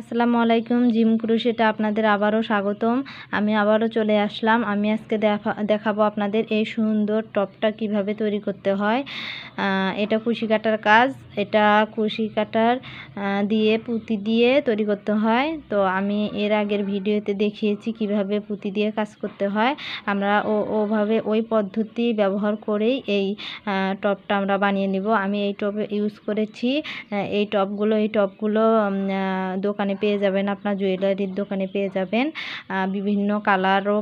আসসালামু আলাইকুম জিম ক্রুশেটা আপনাদের আবারও স্বাগতম আমি আবারও চলে আসলাম আমি আজকে দেখা দেখাবো আপনাদের এই সুন্দর টপটা কিভাবে তৈরি করতে হয় এটা কুশি কাটার কাজ এটা কুশি কাটার দিয়ে পুঁতি দিয়ে তৈরি করতে হয় তো আমি এর আগের ভিডিওতে দেখিয়েছি কিভাবে পুঁতি দিয়ে কাজ করতে হয় আমরা ও ওভাবে ওই পদ্ধতি ব্যবহার করেই এই টপটা আমরা বানিয়ে নিব আমি এই টপ ইউজ করেছি এই টপগুলো এই টপগুলো দোকান দোকানে পেয়ে যাবেন আপনার জুয়েলারির দোকানে পেয়ে যাবেন বিভিন্ন কালারও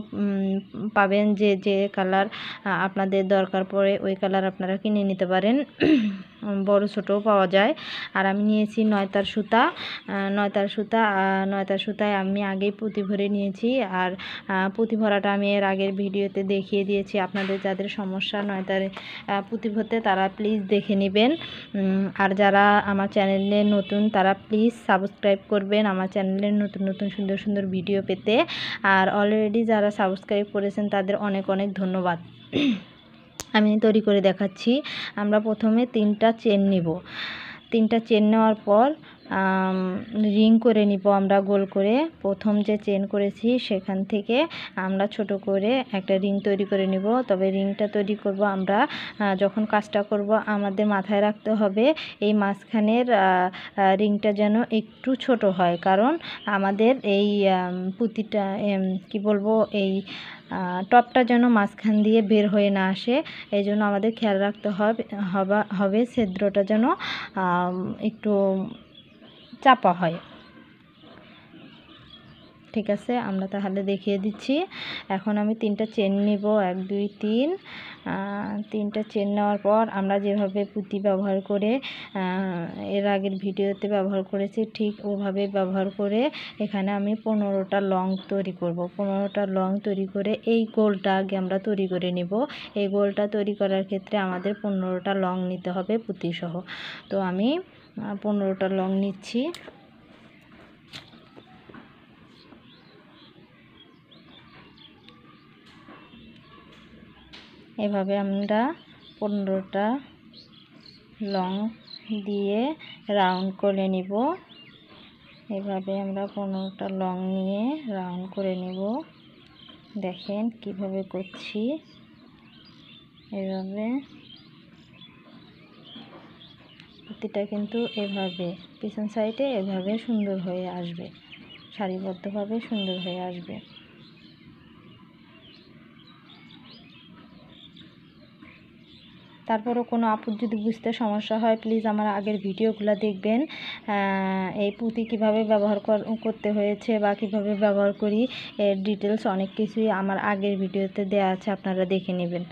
পাবেন যে যে কালার আপনাদের দরকার পড়ে ওই কালার আপনারা কিনে নিতে পারেন বড় ছোটও পাওয়া যায় আর আমি নিয়েছি নয়তার সুতা নয়তার সুতা নয়তার সুতায় আমি আগেই পুঁতি ভরে নিয়েছি আর পুঁতি ভরাটা আমি এর আগের ভিডিওতে দেখিয়ে দিয়েছি আপনাদের যাদের সমস্যা নয়তার পুঁতি ভরতে তারা প্লিজ দেখে নেবেন আর যারা আমার চ্যানেলে নতুন তারা প্লিজ সাবস্ক্রাইব করবেন আমার চ্যানেলের নতুন নতুন সুন্দর সুন্দর ভিডিও পেতে আর অলরেডি যারা সাবস্ক্রাইব করেছেন তাদের অনেক অনেক ধন্যবাদ আমি তৈরি করে দেখাচ্ছি আমরা প্রথমে তিনটা চেন নিব তিনটা চেন নেওয়ার পর রিং করে নিব আমরা গোল করে প্রথম যে চেন করেছি সেখান থেকে আমরা ছোট করে একটা রিং তৈরি করে নিব তবে রিংটা তৈরি করব আমরা যখন কাজটা করব আমাদের মাথায় রাখতে হবে এই মাঝখানের রিংটা যেন একটু ছোট হয় কারণ আমাদের এই পুঁতিটা কি বলবো এই টপটা যেন মাঝখান দিয়ে বের হয়ে না আসে এই জন্য আমাদের খেয়াল রাখতে হবে হবে ছেদ্রটা যেন একটু চাপা হয় ঠিক আছে আমরা তাহলে দেখিয়ে দিচ্ছি এখন আমি তিনটা চেন নিব এক দুই তিন তিনটা চেন নেওয়ার পর আমরা যেভাবে পুঁতি ব্যবহার করে এর আগের ভিডিওতে ব্যবহার করেছি ঠিক ওভাবে ব্যবহার করে এখানে আমি পনেরোটা লং তৈরি করব পনেরোটা লং তৈরি করে এই গোলটা আগে আমরা তৈরি করে নিব এই গোলটা তৈরি করার ক্ষেত্রে আমাদের পনেরোটা লং নিতে হবে পুঁতিসহ তো আমি পনেরোটা লং নিচ্ছি এভাবে আমরা পনেরোটা লং দিয়ে রাউন্ড করে নিব এভাবে আমরা পনেরোটা লং নিয়ে রাউন্ড করে নেব দেখেন কিভাবে করছি এভাবে প্রতিটা কিন্তু এভাবে পিছন সাইডে এভাবে সুন্দর হয়ে আসবে সারিবদ্ধভাবে সুন্দর হয়ে আসবে তারপরও কোনো আপুর যদি বুঝতে সমস্যা হয় প্লিজ আমার আগের ভিডিওগুলো দেখবেন এই পুঁতি কিভাবে ব্যবহার করতে হয়েছে বা কিভাবে ব্যবহার করি এর ডিটেলস অনেক কিছুই আমার আগের ভিডিওতে দেওয়া আছে আপনারা দেখে নেবেন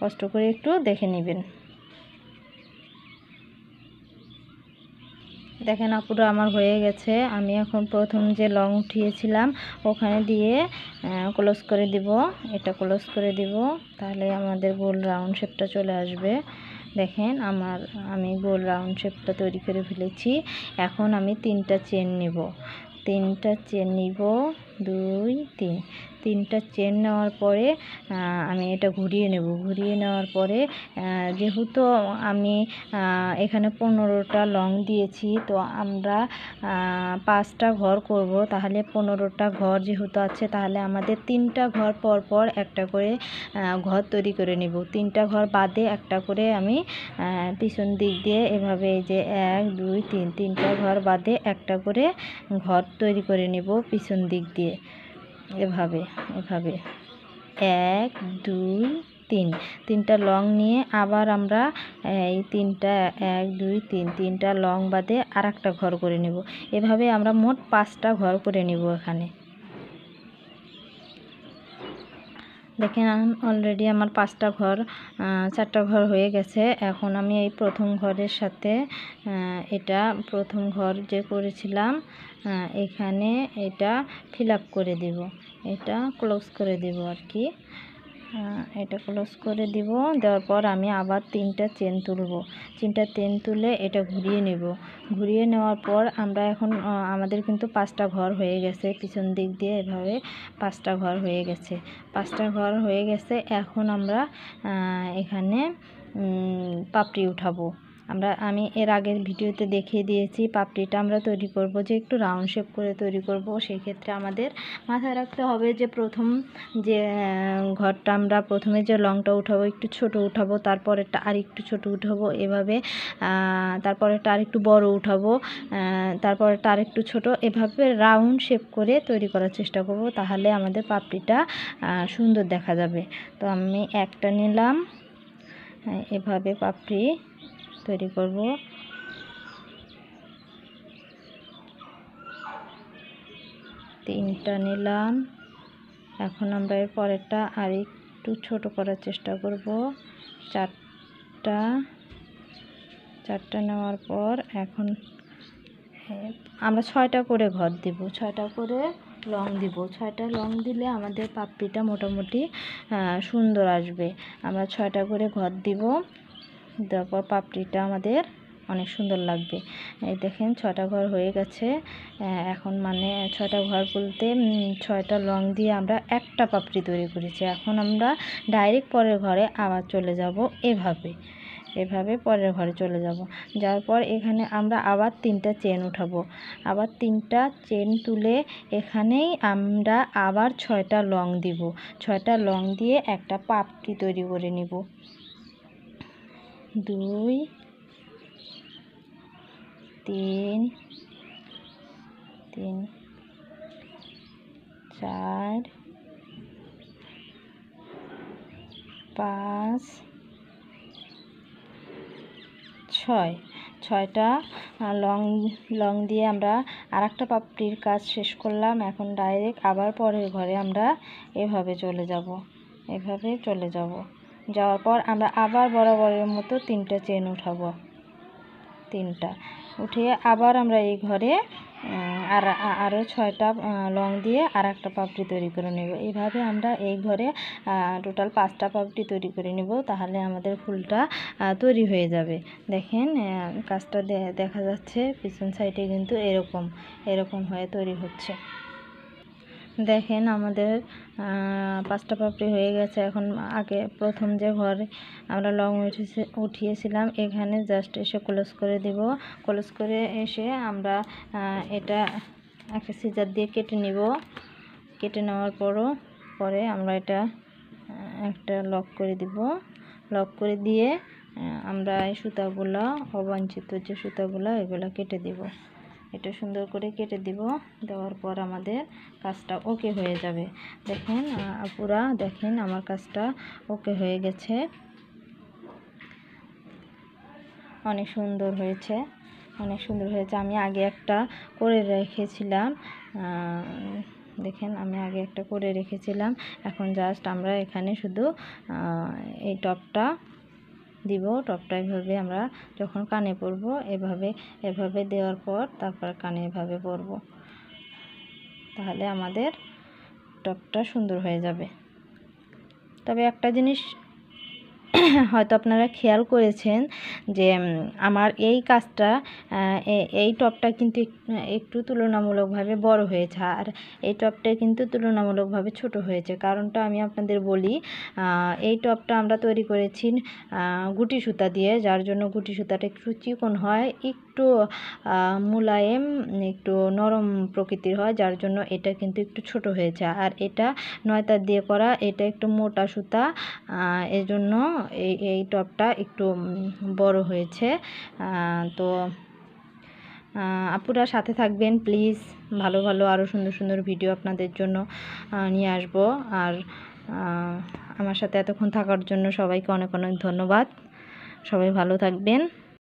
কষ্ট করে একটু দেখে নেবেন দেখেন আপুরা আমার হয়ে গেছে আমি এখন প্রথম যে লং উঠিয়েছিলাম ওখানে দিয়ে ক্লোজ করে দিব এটা ক্লোজ করে দিব তাহলে আমাদের গোল রাউন্ড শেপটা চলে আসবে দেখেন আমার আমি গোল রাউন্ড শেপটা তৈরি করে ফেলেছি এখন আমি তিনটা চেন নেব তিনটা চেন নিব দুই তিন তিনটা চেন নেওয়ার পরে আমি এটা ঘুরিয়ে নেব ঘুরিয়ে নেওয়ার পরে যেহেতু আমি এখানে পনেরোটা লং দিয়েছি তো আমরা পাঁচটা ঘর করব তাহলে পনেরোটা ঘর যেহেতু আছে তাহলে আমাদের তিনটা ঘর পর পর একটা করে ঘর তৈরি করে নেব তিনটা ঘর বাদে একটা করে আমি পিছন দিক দিয়ে এভাবে যে এক দুই তিন তিনটা ঘর বাদে একটা করে ঘর তৈরি করে নেব পিছন দিক দিয়ে দিয়ে এভাবে এভাবে এক দুই তিন তিনটা লং নিয়ে আবার আমরা এই তিনটা এক দুই তিন তিনটা লং বাদে আর ঘর করে নেব এভাবে আমরা মোট পাঁচটা ঘর করে নেব এখানে দেখেন অলরেডি আমার পাঁচটা ঘর চারটা ঘর হয়ে গেছে এখন আমি এই প্রথম ঘরের সাথে এটা প্রথম ঘর যে করেছিলাম এখানে এটা ফিল করে দিব এটা ক্লোজ করে দেব আর কি হ্যাঁ, এটা ক্লোজ করে দিব দেওয়ার পর আমি আবার তিনটা চেন তুলব তিনটা চেন তুলে এটা ঘুরিয়ে নেব ঘুরিয়ে নেওয়ার পর আমরা এখন আমাদের কিন্তু পাঁচটা ঘর হয়ে গেছে পিছন দিক দিয়ে এভাবে পাঁচটা ঘর হয়ে গেছে পাঁচটা ঘর হয়ে গেছে এখন আমরা এখানে পাপড়ি উঠাবো আমরা আমি এর আগের ভিডিওতে দেখিয়ে দিয়েছি পাপড়িটা আমরা তৈরি করব যে একটু রাউন্ড শেপ করে তৈরি করব সেই ক্ষেত্রে আমাদের মাথায় রাখতে হবে যে প্রথম যে ঘরটা আমরা প্রথমে যে লংটা উঠাবো একটু ছোট উঠাবো তারপরেরটা আর একটু ছোট উঠাবো এভাবে তারপরেরটা আর একটু বড় উঠাবো তারপরেরটা আর একটু ছোট এভাবে রাউন্ড শেপ করে তৈরি করার চেষ্টা করব তাহলে আমাদের পাপড়িটা সুন্দর দেখা যাবে তো আমি একটা নিলাম এভাবে পাপড়ি তৈরি করব তিনটা নিলাম এখন আমরা এর পরেরটা আর একটু ছোট করার চেষ্টা করব চারটা চারটা নেওয়ার পর এখন আমরা ছয়টা করে ঘর দেব ছয়টা করে লং দিব ছয়টা লং দিলে আমাদের পাপড়িটা মোটামুটি সুন্দর আসবে আমরা ছয়টা করে ঘর দিব দেওয়ার পর পাপড়িটা আমাদের অনেক সুন্দর লাগবে এই দেখেন ছটা ঘর হয়ে গেছে এখন মানে ছটা ঘর বলতে ছয়টা লং দিয়ে আমরা একটা পাপড়ি তৈরি করেছি এখন আমরা ডাইরেক্ট পরের ঘরে আবার চলে যাব এভাবে এভাবে পরের ঘরে চলে যাব যাওয়ার পর এখানে আমরা আবার তিনটা চেন উঠাবো আবার তিনটা চেন তুলে এখানেই আমরা আবার ছয়টা লং দিব ছয়টা লং দিয়ে একটা পাপড়ি তৈরি করে নিব দুই তিন তিন চার পাঁচ ছয় ছয়টা লং লং দিয়ে আমরা আর একটা পাপড়ির কাজ শেষ করলাম এখন ডাইরেক্ট আবার পরের ঘরে আমরা এভাবে চলে যাব এভাবে চলে যাব যাওয়ার পর আমরা আবার বরাবরের মতো তিনটা চেন উঠাবো তিনটা উঠিয়ে আবার আমরা এই ঘরে আর আরও ছয়টা লং দিয়ে আর একটা পাপড়ি তৈরি করে নেব এইভাবে আমরা এই ঘরে টোটাল পাঁচটা পাপড়ি তৈরি করে নেব তাহলে আমাদের ফুলটা তৈরি হয়ে যাবে দেখেন কাজটা দেখা যাচ্ছে পিছন সাইডে কিন্তু এরকম এরকম হয়ে তৈরি হচ্ছে দেখেন আমাদের পাঁচটা পাপড়ি হয়ে গেছে এখন আগে প্রথম যে ঘরে আমরা লং উঠেছে উঠিয়েছিলাম এখানে জাস্ট এসে ক্লোজ করে দেব ক্লোজ করে এসে আমরা এটা একটা সিজার দিয়ে কেটে নিব কেটে নেওয়ার পরও পরে আমরা এটা একটা লক করে দিব লক করে দিয়ে আমরা এই সুতাগুলো অবাঞ্ছিত যে সুতাগুলো এগুলো কেটে দেব এটা সুন্দর করে কেটে দিব দেওয়ার পর আমাদের কাজটা ওকে হয়ে যাবে দেখেন পুরা দেখেন আমার কাজটা ওকে হয়ে গেছে অনেক সুন্দর হয়েছে অনেক সুন্দর হয়েছে আমি আগে একটা করে রেখেছিলাম দেখেন আমি আগে একটা করে রেখেছিলাম এখন জাস্ট আমরা এখানে শুধু এই টপটা দিব টপটা এভাবে আমরা যখন কানে পরব এভাবে এভাবে দেওয়ার পর তারপর কানে এভাবে পরব তাহলে আমাদের টপটা সুন্দর হয়ে যাবে তবে একটা জিনিস হয়তো আপনারা খেয়াল করেছেন যে আমার এই কাজটা এই টপটা কিন্তু একটু তুলনামূলকভাবে বড় হয়েছে আর এই টপটা কিন্তু তুলনামূলকভাবে ছোট হয়েছে কারণটা আমি আপনাদের বলি এই টপটা আমরা তৈরি করেছি গুটি সুতা দিয়ে যার জন্য গুটি সুতাটা একটু চিকন হয় একটু মুলায়েম একটু নরম প্রকৃতির হয় যার জন্য এটা কিন্তু একটু ছোট হয়েছে আর এটা নয়তার দিয়ে করা এটা একটু মোটা সুতা এজন্য এই এই টপটা একটু বড় হয়েছে তো আপুরা সাথে থাকবেন প্লিজ ভালো ভালো আরও সুন্দর সুন্দর ভিডিও আপনাদের জন্য নিয়ে আসব আর আমার সাথে এতক্ষণ থাকার জন্য সবাইকে অনেক অনেক ধন্যবাদ সবাই ভালো থাকবেন